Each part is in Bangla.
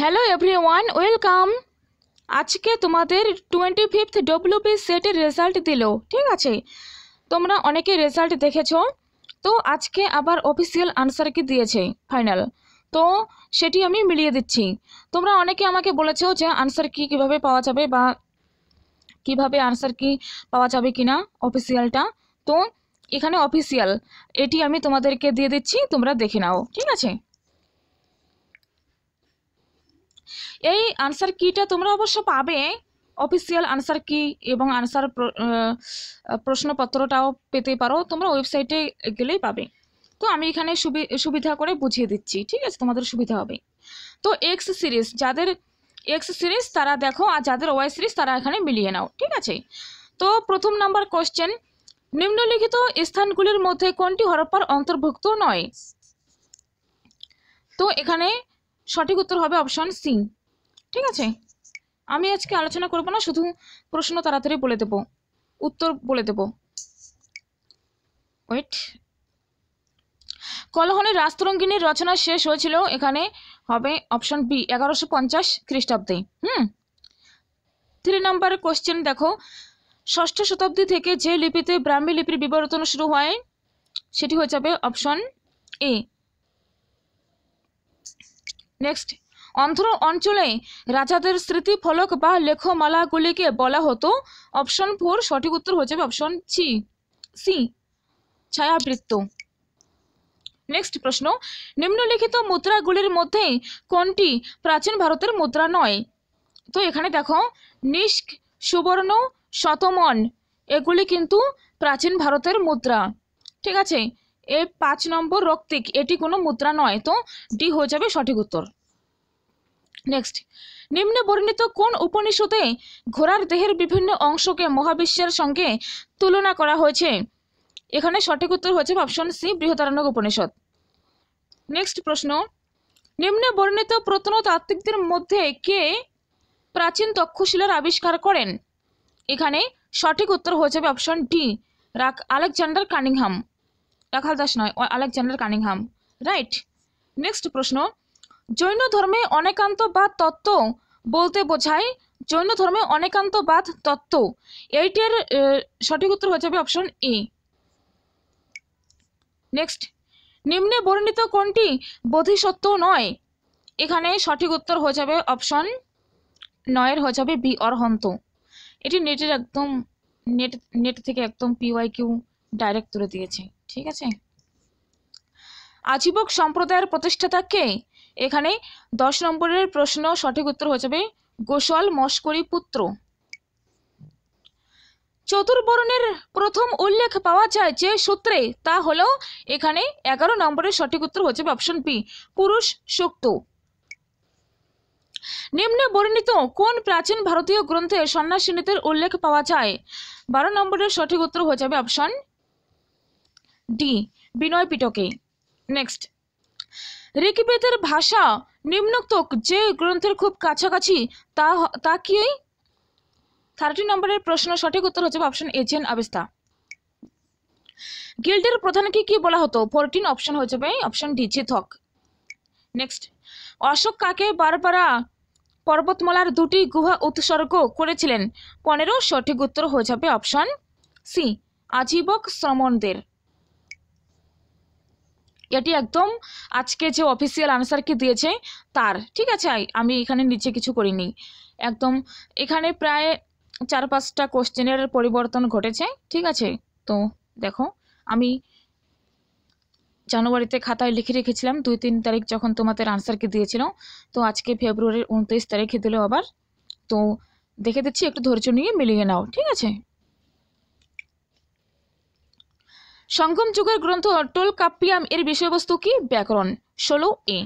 হ্যালো এভরিওয়ান ওয়েলকাম আজকে তোমাদের টোয়েন্টি ফিফথ ডব্লিউপি সেটের রেজাল্ট দিল ঠিক আছে তোমরা অনেকে রেজাল্ট দেখেছ তো আজকে আবার অফিসিয়াল আনসার কি দিয়েছে ফাইনাল তো সেটি আমি মিলিয়ে দিচ্ছি তোমরা অনেকে আমাকে বলেছো যে আনসার কি কিভাবে পাওয়া যাবে বা কিভাবে আনসার কি পাওয়া যাবে কিনা অফিসিয়ালটা তো এখানে অফিসিয়াল এটি আমি তোমাদেরকে দিয়ে দিচ্ছি তোমরা দেখে নাও ঠিক আছে এই আনসার কিটা তোমরা অবশ্য পাবে অফিসিয়াল আনসার কি এবং আনসার প্রশ্নপত্রটাও পেতে পারো তোমরা ওয়েবসাইটে গেলেই পাবে তো আমি এখানে সুবিধা করে বুঝিয়ে দিচ্ছি ঠিক আছে তোমাদের সুবিধা হবে তো এক্স সিরিজ যাদের এক্স সিরিজ তারা দেখো আর যাদের ওয়াই সিরিজ তারা এখানে মিলিয়ে নাও ঠিক আছে তো প্রথম নাম্বার কোশ্চেন নিম্নলিখিত স্থানগুলির মধ্যে কোনটি হরপ্পার অন্তর্ভুক্ত নয় তো এখানে সঠিক উত্তর হবে অপশন সি ঠিক আছে আমি আজকে আলোচনা করব না শুধু প্রশ্ন তাড়াতাড়ি বলে দেব উত্তর বলে দেব ওয়েট কলহনের রাস্তরঙ্গিনীর রচনা শেষ হয়েছিল এখানে হবে অপশন বি এগারোশো পঞ্চাশ খ্রিস্টাব্দে হুম থ্রি নাম্বার কোশ্চেন দেখো ষষ্ঠ শতাব্দী থেকে যে লিপিতে ব্রাহ্মী লিপির বিবর্তন শুরু হয় সেটি হয়ে যাবে অপশন এ নেক্সট অন্ধ্র অঞ্চলে রাজাদের স্মৃতিফলক বা লেখমালাগুলিকে বলা হতো অপশন ফোর সঠিক উত্তর হয়ে যাবে অপশন সি সি ছায়াবৃত্ত নেক্সট প্রশ্ন নিম্নলিখিত মুদ্রাগুলির মধ্যে কোনটি প্রাচীন ভারতের মুদ্রা নয় তো এখানে দেখো নিষ্ক সুবর্ণ শতমন এগুলি কিন্তু প্রাচীন ভারতের মুদ্রা ঠিক আছে এ পাঁচ নম্বর রক্তিক এটি কোনো মুদ্রা নয় তো ডি হয়ে যাবে সঠিক উত্তর নেক্সট নিম্নে বর্ণিত কোন উপনিষদে ঘোড়ার দেহের বিভিন্ন অংশকে মহাবিশ্বের সঙ্গে তুলনা করা হয়েছে এখানে সঠিক উত্তর হয়েছে option C Brihadaranyaka Upanishad next প্রশ্ন নিম্নে বর্ণিত প্রত্নতাত্ত্বিকদের মধ্যে কে প্রাচীন তক্ষশিলার আবিষ্কার করেন এখানে সঠিক উত্তর হয়ে যাবে অপশন ডি রাক আলেকজান্ডার কানিংহাম রাখাল দাস নয় আলেকজান্ডার কানিংহাম রাইট নেক্সট প্রশ্ন জৈন ধর্মে অনেকান্তবাদ তত্ত্ব বলতে বোঝায় জৈন ধর্মে অনেকান্তবাদ তত্ত্ব এইটির সঠিক উত্তর হয়ে যাবে অপশন এ নেক্সট নিম্নে বর্ণিত কোনটি বোধিসত্ত্ব নয় এখানে সঠিক উত্তর হয়ে যাবে অপশন নয়ের হয়ে যাবে বি অর্হন্ত এটি নেটের একদম নেট নেট থেকে একদম পিওয়াই কিউ ডাইরেক্ট তুলে দিয়েছে ঠিক আছে আজীবক সম্প্রদায়ের প্রতিষ্ঠাতা কে এখানে দশ নম্বরের প্রশ্ন সঠিক উত্তর হয়ে যাবে গোসল মস্করি পুত্র চতুর্বরণের প্রথম উল্লেখ পাওয়া যায় যে সূত্রে তা হলো এখানে এগারো নম্বরের সঠিক উত্তর হচ্ছে অপশন পি পুরুষ সুক্ত নিম্নে বর্ণিত কোন প্রাচীন ভারতীয় গ্রন্থে সন্ন্যাসিনীদের উল্লেখ পাওয়া যায় বারো নম্বরের সঠিক উত্তর হয়ে যাবে অপশন ডি বিনয় পিটকে নেক্সট ঋগবেদের ভাষা নিম্নোক্ত যে গ্রন্থের খুব কাছাকাছি তা তা কি থার্টি নম্বরের প্রশ্ন সঠিক উত্তর হচ্ছে অপশন এ জেন আবেস্তা গিল্ডের প্রধানকে কি বলা হতো ফোরটিন অপশন হয়ে যাবে অপশন ডি জে থক নেক্সট অশোক কাকে বারবারা পর্বতমালার দুটি গুহা উৎসর্গ করেছিলেন পনেরো সঠিক উত্তর হয়ে যাবে অপশন সি আজীবক শ্রমণদের এটি একদম আজকে যে অফিসিয়াল আনসারকে দিয়েছে তার ঠিক আছে আমি এখানে নিচে কিছু করিনি একদম এখানে প্রায় চার পাঁচটা কোশ্চেনের পরিবর্তন ঘটেছে ঠিক আছে তো দেখো আমি জানুয়ারিতে খাতায় লিখে রেখেছিলাম দুই তিন তারিখ যখন তোমাদের আনসারকে দিয়েছিল তো আজকে ফেব্রুয়ারির উনত্রিশ তারিখে দিল আবার তো দেখে দিচ্ছি একটু ধৈর্য নিয়ে মিলিয়ে নাও ঠিক আছে সঙ্গম যুগের গ্রন্থ টোল কাপ্পিয়াম এর বিষয়বস্তু কি ব্যাকরণ ষোলো এ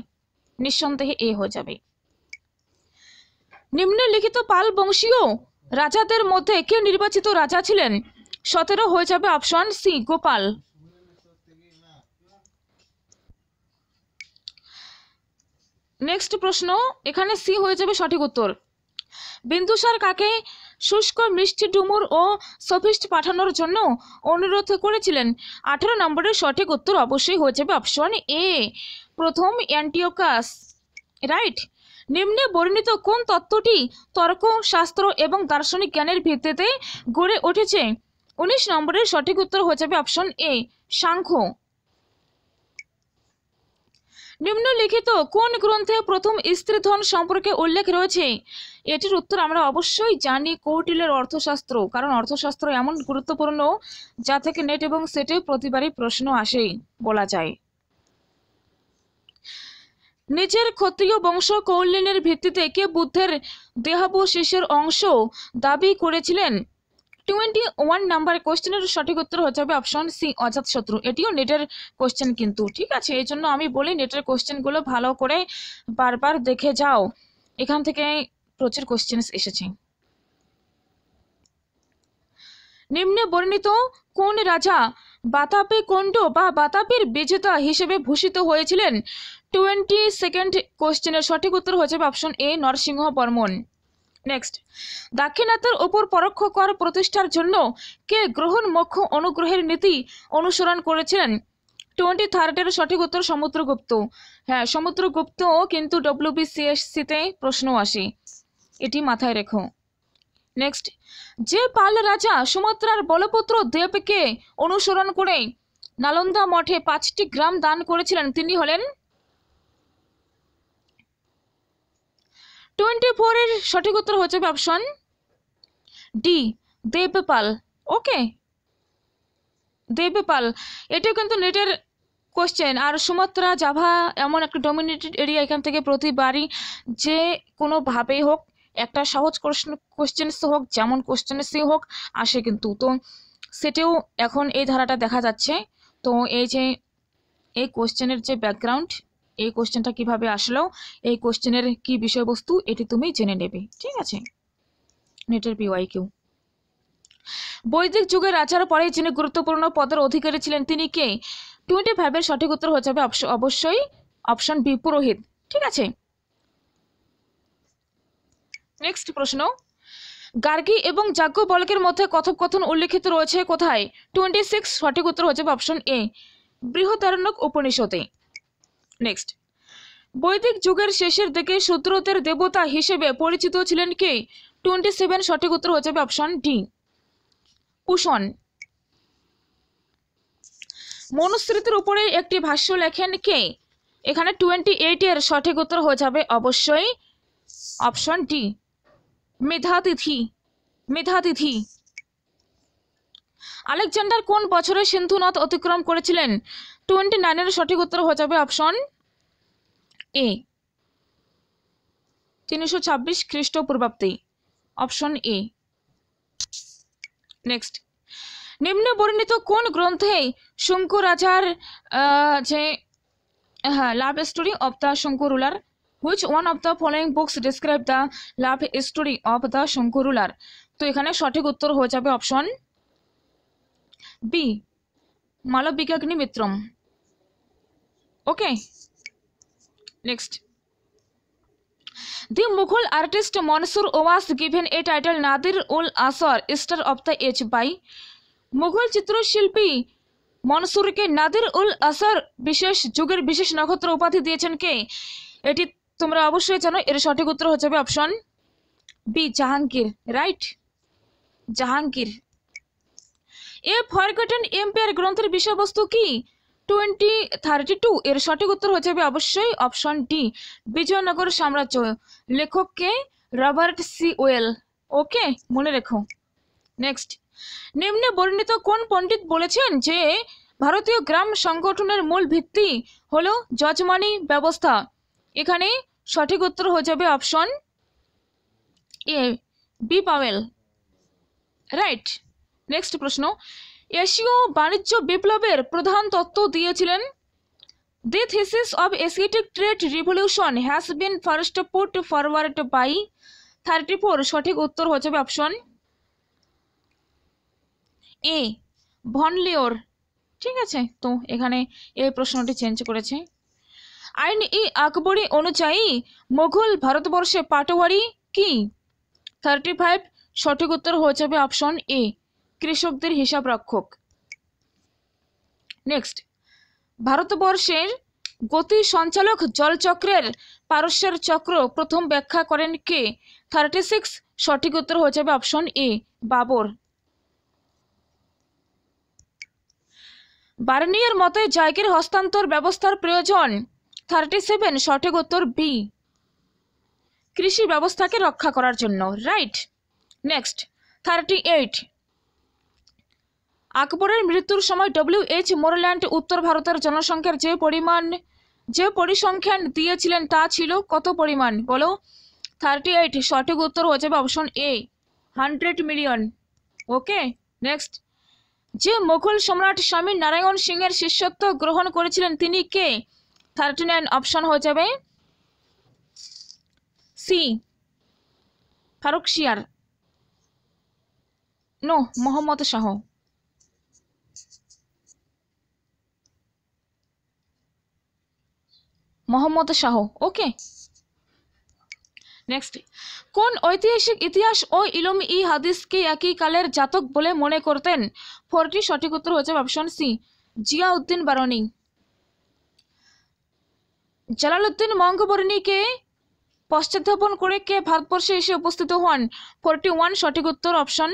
নিঃসন্দেহে এ হয়ে যাবে নিম্নলিখিত পাল বংশীয় রাজাদের মধ্যে কে নির্বাচিত রাজা ছিলেন সতেরো হয়ে যাবে অপশন সি গোপাল নেক্সট প্রশ্ন এখানে সি হয়ে যাবে সঠিক উত্তর বিন্দুসার কাকে শুষ্ক মিষ্টি ডুমুর ও সফিস্ট পাঠানোর জন্য অনুরোধ করেছিলেন আঠারো নম্বরের সঠিক উত্তর অবশ্যই হয়ে যাবে অপশন এ প্রথম অ্যান্টিওকাস রাইট নিম্নে বর্ণিত কোন তত্ত্বটি তর্ক শাস্ত্র এবং দার্শনিক জ্ঞানের ভিত্তিতে গড়ে উঠেছে উনিশ নম্বরের সঠিক উত্তর হয়ে যাবে অপশন এ সাংখ্য নিম্নলিখিত কোন গ্রন্থে প্রথম স্ত্রী ধন সম্পর্কে উল্লেখ রয়েছে এটির উত্তর আমরা অবশ্যই জানি কৌটিলের অর্থশাস্ত্র কারণ অর্থশাস্ত্র এমন গুরুত্বপূর্ণ যা থেকে নেট এবং সেটে প্রতিবারই প্রশ্ন আসেই বলা যায় নিজের ক্ষত্রিয় বংশ কৌলিনের ভিত্তিতে কে বুদ্ধের দেহাবশেষের অংশ দাবি করেছিলেন টোয়েন্টি ওয়ান নাম্বার কোয়েশ্চেনের সঠিক উত্তর হচ্ছে হবে অপশন সি অজাত শত্রু এটিও নেটের কোয়েশ্চেন কিন্তু ঠিক আছে এই জন্য আমি বলি নেটের কোয়েশ্চেনগুলো ভালো করে বারবার দেখে যাও এখান থেকে প্রচুর কোয়েশ্চেন এসেছে নিম্নে বর্ণিত কোন রাজা বাতাপি কণ্ড বা বাতাপির বিজেতা হিসেবে ভূষিত হয়েছিলেন টোয়েন্টি সেকেন্ড কোশ্চেনের সঠিক উত্তর হচ্ছে option A Narasimha Varman next দাক্ষিণাত্যের ওপর পরোক্ষ কর প্রতিষ্ঠার জন্য কে গ্রহণ মক্ষ অনুগ্রহের নীতি অনুসরণ করেছিলেন টোয়েন্টি থার্ডের সঠিক উত্তর সমুদ্রগুপ্ত হ্যাঁ সমুদ্রগুপ্ত কিন্তু ডব্লিউবিসিএসসিতে প্রশ্ন আসে এটি মাথায় রেখো নেক্সট যে পাল রাজা সুমাত্রার বলপুত্র দেবকে অনুসরণ করে নালন্দা মঠে পাঁচটি গ্রাম দান করেছিলেন তিনি হলেন টোয়েন্টি ফোরের সঠিক উত্তর হচ্ছে option D Devapala okay Devapala এটাও কিন্তু নেটের কোশ্চেন আর সুমাত্রা জাভা এমন একটা ডমিনেটেড এরিয়া এখান থেকে প্রতিবারই যে কোনোভাবেই হোক একটা সহজ কোশ্চেন কোশ্চেন্স হোক যেমন কোশ্চেন্সই হোক আসে কিন্তু তো সেটাও এখন এই ধারাটা দেখা যাচ্ছে তো এই যে এই কোশ্চেনের যে ব্যাকগ্রাউন্ড এই কোশ্চেনটা কিভাবে আসলো এই কোশ্চেনের কি বিষয়বস্তু এটি তুমি জেনে নেবে ঠিক আছে নেটের পিওয়াই কিউ বৈদিক যুগের রাজার পরে যিনি গুরুত্বপূর্ণ পদের অধিকারী ছিলেন তিনি কে টোয়েন্টি ফাইভের সঠিক উত্তর হয়ে যাবে অবশ্যই অপশন বি পুরোহিত ঠিক আছে নেক্সট প্রশ্ন গার্গী এবং যাজ্ঞবল্কের মধ্যে কথোপকথন উল্লেখিত রয়েছে কোথায় টোয়েন্টি সিক্স সঠিক উত্তর হচ্ছে অপশন এ বৃহতারণ্যক উপনিষদে নেক্সট বৈদিক যুগের শেষের দিকে সূত্রতের দেবতা হিসেবে পরিচিত ছিলেন কে টোয়েন্টি সেভেন সঠিক উত্তর হয়ে যাবে অপশন ডি কুষণ মনুস্মৃতির উপরে একটি ভাষ্য লেখেন কে এখানে টোয়েন্টি এইট এর সঠিক উত্তর হয়ে যাবে অবশ্যই option D Medhatithi Medhatithi Alexander কোন বছরে সিন্ধু নদ অতিক্রম করেছিলেন টোয়েন্টি নাইনের সঠিক উত্তর হয়ে যাবে অপশন এ তিনশো ছাব্বিশ খ্রিস্টপূর্বাব্দে অপশন এ নেক্সট নিম্ন বর্ণিত কোন গ্রন্থে শঙ্কু রাজার যে হ্যাঁ love story of the Shanku ruler which one of the following books describe the love story of the Shanku ruler তো এখানে সঠিক উত্তর হয়ে যাবে অপশন বি মিত্রম okay next the Mughal artist Mansur was given a title Nadir ul Asar, Star of the Age, by Mughal চিত্রশিল্পী মনসুরকে নাদির উল আসার বিশেষ যুগের বিশেষ নক্ষত্র উপাধি দিয়েছেন কে এটি তোমরা অবশ্যই জানো এর সঠিক উত্তর হচ্ছে option B Jahangir right Jahangir a forgotten empire গ্রন্থের বিষয়বস্তু কি টোয়েন্টি থার্টি টু এর সঠিক উত্তর হয়ে যাবে অবশ্যই অপশন ডি বিজয়নগর সাম্রাজ্য লেখককে রবার্ট সি ওয়েল ওকে মনে রেখো নেক্সট নিম্নে বর্ণিত কোন পণ্ডিত বলেছেন যে ভারতীয় গ্রাম সংগঠনের মূল ভিত্তি হল যজমানি ব্যবস্থা এখানে সঠিক উত্তর হয়ে যাবে option A B Powell right next প্রশ্ন এশীয় বাণিজ্য বিপ্লবের প্রধান তত্ত্ব দিয়েছিলেন the thesis of of trade revolution has been first put forward by thirty four সঠিক উত্তর হচ্ছে অপশন এ ভনলিওর ঠিক আছে তো এখানে এই প্রশ্নটি চেঞ্জ করেছে আইন ই আকবরী অনুযায়ী মোঘল ভারতবর্ষে পাটোয়ারি কি থার্টি ফাইভ সঠিক উত্তর হয়ে যাবে অপশন এ কৃষকদের হিসাব রক্ষক নেক্সট ভারতবর্ষের গতি সঞ্চালক জলচক্রের পারস্যের চক্র প্রথম ব্যাখ্যা করেন কে থার্টি সিক্স সঠিক উত্তর হয়ে যাবে অপশন এ বাবর বার্নিয়ার মতে জায়গির হস্তান্তর ব্যবস্থার প্রয়োজন থার্টি সেভেন সঠিক উত্তর বি কৃষি ব্যবস্থাকে রক্ষা করার জন্য রাইট নেক্সট থার্টি এইট আকবরের মৃত্যুর সময় ডব্লিউ এইচ মোরল্যান্ড উত্তর ভারতের জনসংখ্যার যে পরিমাণ যে পরিসংখ্যান দিয়েছিলেন তা ছিল কত পরিমাণ বলো থার্টি এইট সঠিক উত্তর হয়ে যাবে option A hundred million okay next যে মুঘল সম্রাট স্বামী নারায়ণ সিংয়ের শিষ্যত্ব গ্রহণ করেছিলেন তিনি কে থার্টি নাইন অপশন হয়ে যাবে C Farrukh Siyar no Mohammad Shah Mohammad Shah okay next কোন ঐতিহাসিক ইতিহাস ও ইলম ই হাদিসকে একই কালের জাতক বলে মনে করতেন ফোরটি সঠিক উত্তর হচ্ছে অপশন সি জিয়াউদ্দিন বারনি জালালউদ্দিন মঙ্গবরণীকে পশ্চাদ্যাপন করে কে ভারতবর্ষে এসে উপস্থিত হন ফোরটি ওয়ান সঠিক উত্তর অপশন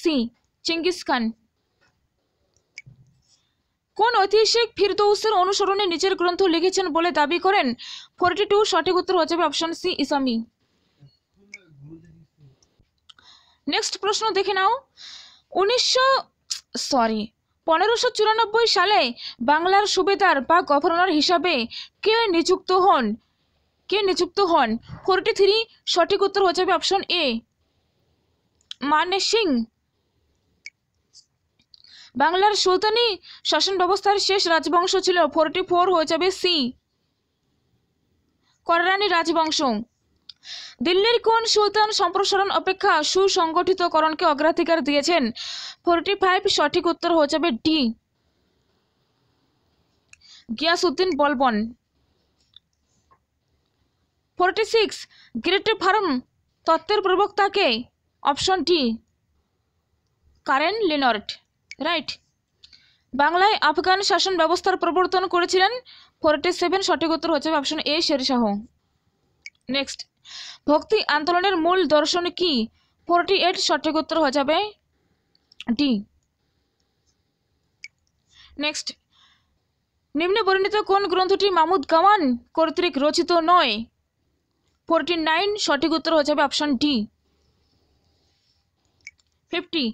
সি চিঙ্গিস খান কোন ঐতিহাসিক ফিরদৌসের অনুসরণে নিজের গ্রন্থ লিখেছেন বলে দাবি করেন ফোরটি টু সঠিক উত্তর হচ্ছে অপশন সি ইসামি নেক্সট প্রশ্ন দেখে নাও উনিশশো সরি পনেরোশো চুরানব্বই সালে বাংলার সুবেদার বা গভর্নর হিসাবে কে নিযুক্ত হন কে নিযুক্ত হন ফোরটি থ্রি সঠিক উত্তর হচ্ছে অপশন এ মানে সিং বাংলার সুলতানি শাসন ব্যবস্থার শেষ রাজবংশ ছিল ফোরটি ফোর হয়ে যাবে সি কররানি রাজবংশ দিল্লির কোন সুলতান সম্প্রসারণ অপেক্ষা সুসংগঠিতকরণকে অগ্রাধিকার দিয়েছেন ফোরটি ফাইভ সঠিক উত্তর হয়ে যাবে D Ghiyasuddin Balban forty six great firm তত্ত্বের প্রবক্তাকে option D Karen Leonard right বাংলায় আফগান শাসন ব্যবস্থার প্রবর্তন করেছিলেন ফোরটি সেভেন সঠিক উত্তর হচ্ছে অপশন এ শেরশাহ নেক্সট ভক্তি আন্দোলনের মূল দর্শন কি ফোরটি এইট সঠিক উত্তর হয়ে যাবে ডি নেক্সট নিম্নে বর্ণিত কোন গ্রন্থটি মামুদ গাওয়ান কর্তৃক রচিত নয় ফোরটি নাইন সঠিক উত্তর হয়ে যাবে অপশন ডি ফিফটি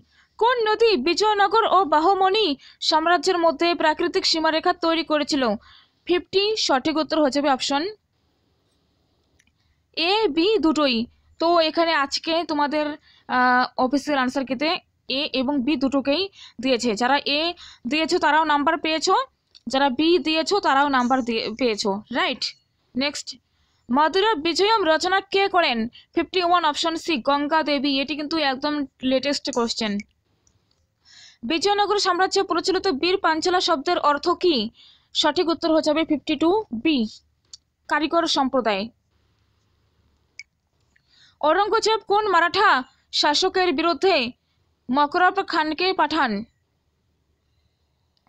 কোন নদী বিজয়নগর ও বাহমণি সাম্রাজ্যের মধ্যে প্রাকৃতিক সীমারেখা তৈরি করেছিল ফিফটি সঠিক উত্তর হয়ে যাবে অপশন এ বি দুটোই তো এখানে আজকে তোমাদের অফিসের আনসার কেতে এ এবং বি দুটোকেই দিয়েছে যারা এ দিয়েছো তারাও নাম্বার পেয়েছো যারা বি দিয়েছো তারাও নাম্বার দিয়ে পেয়েছো রাইট নেক্সট মাদুরা বিজয়ম রচনা কে করেন fifty one option C Ganga Devi এটি কিন্তু একদম লেটেস্ট কোশ্চেন বিজয়নগর সাম্রাজ্যে প্রচলিত বীর পাঞ্চলা শব্দের অর্থ কি সঠিক উত্তর হয়ে যাবে ফিফটি টু বি কারিগর সম্প্রদায় ঔরঙ্গজেব কোন মারাঠা শাসকের বিরুদ্ধে মকরব খানকে পাঠান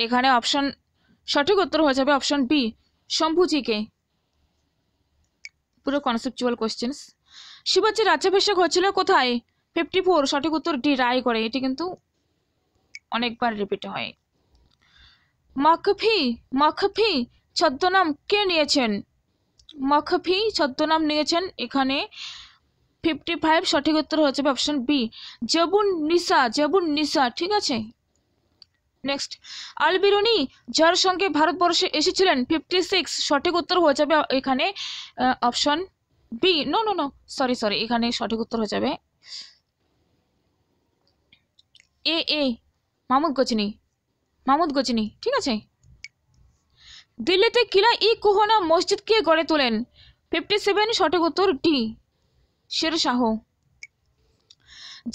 এখানে অপশন সঠিক উত্তর হয়ে যাবে অপশন বি শম্ভুজিকে পুরো কনসেপচুয়াল কোশ্চেন্স শিবাজির রাজ্যাভিষেক হয়েছিল কোথায় ফিফটি ফোর সঠিক উত্তর ডি রায় করে এটি কিন্তু অনেকবার রিপিট হয় মাখফি মাখফি ছদ্মনাম কে নিয়েছেন মাখফি ছদ্মনাম নিয়েছেন এখানে ফিফটি ফাইভ সঠিক উত্তর হচ্ছে অপশন বি জবুন নিসা জবুন নিসা ঠিক আছে নেক্সট আল বিরুনি যার সঙ্গে ভারতবর্ষে এসেছিলেন ফিফটি সিক্স সঠিক উত্তর হয়ে যাবে এখানে option B no no no sorry sorry এখানে সঠিক উত্তর হয়ে যাবে এ এ মাহমুদ গোচনি মাহমুদ গোচনি ঠিক আছে দিল্লিতে কিলা ই কোহনা মসজিদকে গড়ে তোলেন ফিফটি সেভেন সঠিক উত্তর ডি শের শাহ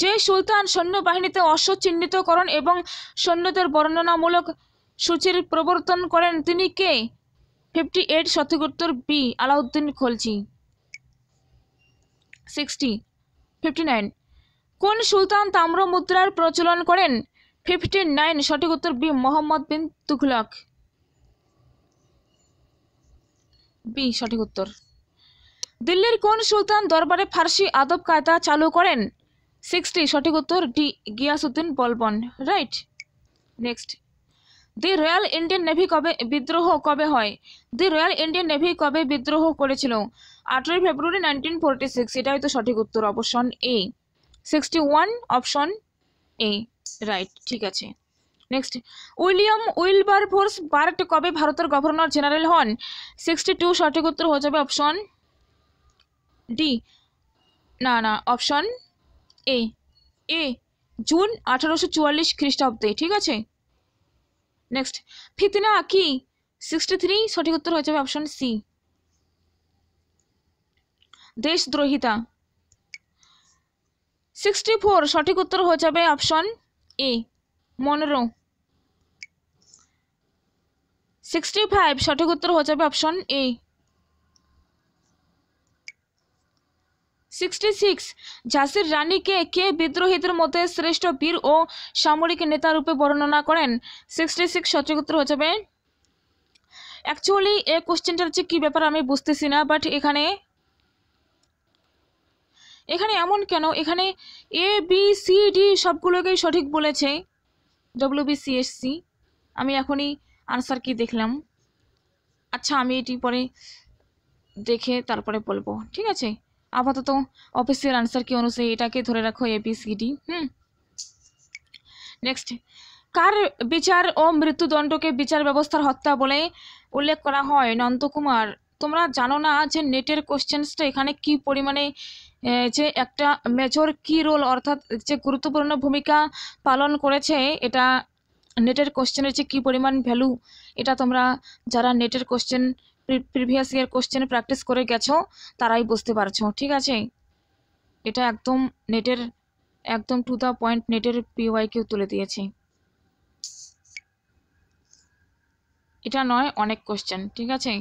যে সুলতান সৈন্যবাহিনীতে অশ্ব চিহ্নিতকরণ এবং সৈন্যদের বর্ণনামূলক সূচির প্রবর্তন করেন তিনি কে ফিফটি এইট সঠিকোত্তর B Alauddin Khalji sixty fifty nine কোন সুলতান তাম্র মুদ্রার প্রচলন করেন ফিফটি নাইন সঠিক উত্তর বি মোহাম্মদ বিন তুঘলক বি সঠিক উত্তর দিল্লির কোন সুলতান দরবারে ফার্সি আদব কায়দা চালু করেন সিক্সটি সঠিক উত্তর D Ghiyasuddin Balban right next the royal Indian navy কবে বিদ্রোহ কবে হয় দি রয়্যাল ইন্ডিয়ান নেভি কবে বিদ্রোহ করেছিল আঠেরোই ফেব্রুয়ারি নাইনটিন ফোরটি সিক্স এটাই তো সঠিক উত্তর option A sixty one option A right ঠিক আছে next William Wilberforce Bird কবে ভারতের গভর্নর জেনারেল হন সিক্সটি টু সঠিক উত্তর হয়ে যাবে অপশন ডি না না অপশন এ এ জুন আঠারোশো চুয়াল্লিশ খ্রিস্টাব্দে ঠিক আছে নেক্সট ফিতনা কি সিক্সটি থ্রি সঠিক উত্তর হয়ে যাবে অপশন সি দেশদ্রোহিতা সিক্সটি ফোর সঠিক উত্তর হয়ে যাবে অপশন এ মনোরম সিক্সটি ফাইভ সঠিক উত্তর হয়ে যাবে অপশন এ সিক্সটি সিক্স ঝাঁসির রানীকে কে বিদ্রোহীদের মধ্যে শ্রেষ্ঠ বীর ও সামরিক নেতা রূপে বর্ণনা করেন সিক্সটি সিক্স সঠিক উত্তর হয়ে যাবে অ্যাকচুয়ালি এ কোশ্চেনটা হচ্ছে কী ব্যাপার আমি বুঝতেছি না বাট এখানে এখানে এমন কেন এখানে এ বি সি ডি সবগুলোকেই সঠিক বলেছে W B C S C আমি এখনই আনসার কি দেখলাম আচ্ছা আমি এটি পরে দেখে তারপরে বলবো ঠিক আছে আপাতত অফিসের আনসার কি অনুযায়ী এটাকে ধরে রাখো A B C D hmm next কার বিচার ও মৃত্যুদণ্ডকে বিচার ব্যবস্থার হত্যা বলে উল্লেখ করা হয় নন্দকুমার তোমরা জানো না যে নেটের কোশ্চেন্সটা এখানে কি পরিমাণে যে একটা মেজর কি রোল অর্থাৎ যে গুরুত্বপূর্ণ ভূমিকা পালন করেছে এটা নেটের কোশ্চেনের যে কী পরিমাণ ভ্যালু এটা তোমরা যারা নেটের question previous year question practice করে গেছো তারাই বুঝতে পারছো ঠিক আছে এটা একদম নেটের একদম টু দ্য পয়েন্ট নেটের পিওয়াই কিউ তুলে দিয়েছে এটা নয় অনেক কোশ্চেন ঠিক আছে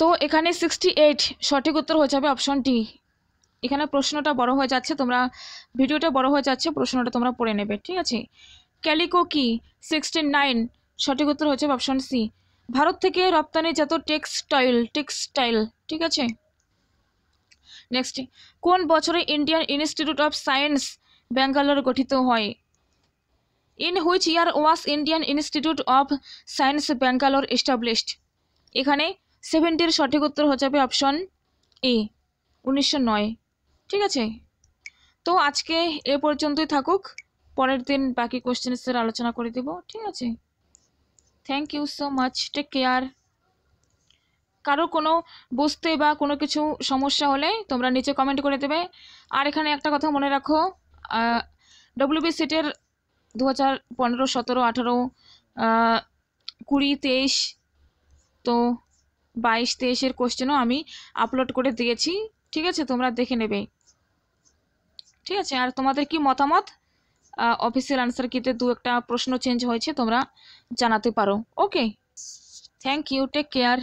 তো এখানে সিক্সটি এইট সঠিক উত্তর হয়ে যাবে অপশন টি এখানে প্রশ্নটা বড় হয়ে যাচ্ছে তোমরা ভিডিওটা বড় হয়ে যাচ্ছে প্রশ্নটা তোমরা পড়ে নেবে ঠিক আছে ক্যালিকো কি সিক্সটি নাইন সঠিক উত্তর হচ্ছে অপশন সি ভারত থেকে রপ্তানি যত টেক্সটাইল টেক্সটাইল ঠিক আছে নেক্সট কোন বছরে Indian Institute of Science Bangalore গঠিত হয় in which year was Indian Institute of Science Bangalore established এখানে সেভেন্টির সঠিক উত্তর হয়ে যাবে অপশন এ উনিশশো ঠিক আছে তো আজকে এ পর্যন্তই থাকুক পরের দিন বাকি কোশ্চেনের আলোচনা করে দেব ঠিক আছে thank you so much take care কারো কোনো বুঝতে বা কোনো কিছু সমস্যা হলে তোমরা নিচে কমেন্ট করে দেবে আর এখানে একটা কথা মনে রাখো ডব্লিউবি সিটের দু হাজার পনেরো সতেরো আঠারো কুড়ি তেইশ তো বাইশ তেইশের কোশ্চেনও আমি আপলোড করে দিয়েছি ঠিক আছে তোমরা দেখে নেবে ঠিক আছে আর তোমাদের কি মতামত অফিসিয়াল আনসার কিতে দু একটা প্রশ্ন চেঞ্জ হয়েছে তোমরা জানাতে পারো okay thank you take care